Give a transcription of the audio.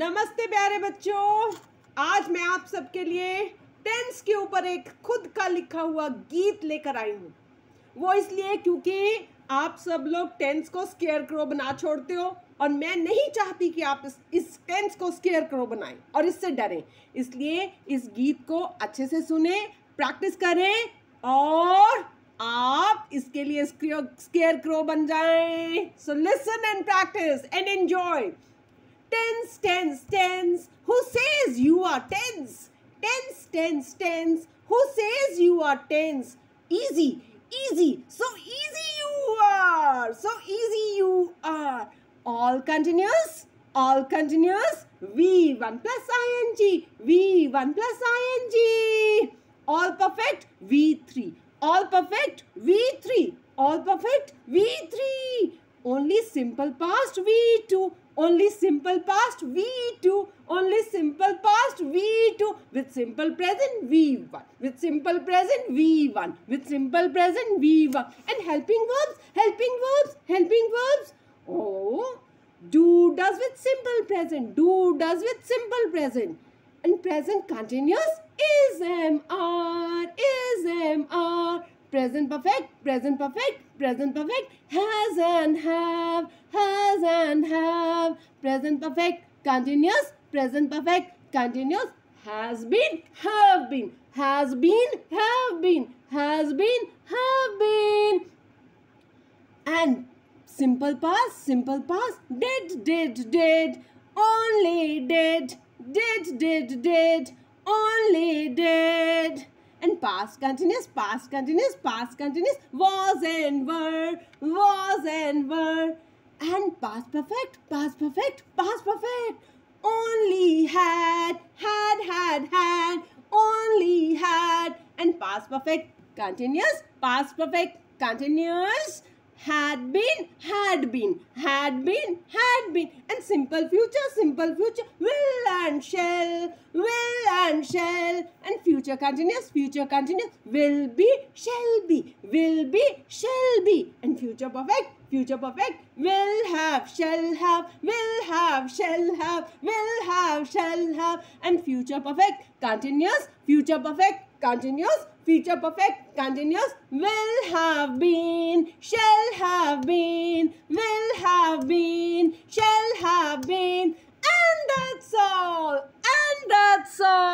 नमस्ते प्यारे बच्चों आज मैं आप सबके लिए टेंस के ऊपर एक खुद का लिखा हुआ गीत लेकर आई हूँ वो इसलिए क्योंकि आप सब लोग टेंस को स्केयर क्रो बना छोड़ते हो और मैं नहीं चाहती कि आप इस टेंस को स्केयर क्रो बनाएं और इससे डरें इसलिए इस गीत को अच्छे से सुने प्रैक्टिस करें और आप इसके लिए स्केयर क्रो बन जाएं so listen and practise and enjoy tense, tense, tense. Who says you are tense? Tense, tense, tense. Who says you are tense? Easy, easy. So easy you are. So easy you are. All continuous. All continuous. V1 plus ing. V1 plus ing. All perfect. V3. All perfect. V3. All perfect. V3 only simple past V2, only simple past V2, only simple past V2, with simple present V1, with simple present V1, with simple present V1, and helping verbs, helping verbs, helping verbs. Oh, do does with simple present, do does with simple present, and present continuous is am, are, is am, are present perfect, present perfect, present perfect, has and have, has and have, present perfect, continuous, present perfect, continuous, has been, have been, has been, have been, has been, have been. And simple past, simple past, did, did, did, only did, did, did, did, only did past continuous, past continuous, past continuous, was and were, was and were. And past perfect, past perfect, past perfect. Only had, had, had, had, only had. And past perfect, continuous, past perfect, continuous. Had been, had been, had been, had been. And simple future, simple future, will and shall, will and shall and future continuous, future continuous, will be, shall be, will be, shall be and future perfect, future perfect, will have, shall have, will have, shall have, will have, shall have and future perfect, continuous, future perfect, continuous, future perfect, continuous, will have been, shall have been, will have been, shall have been and that's all and that's all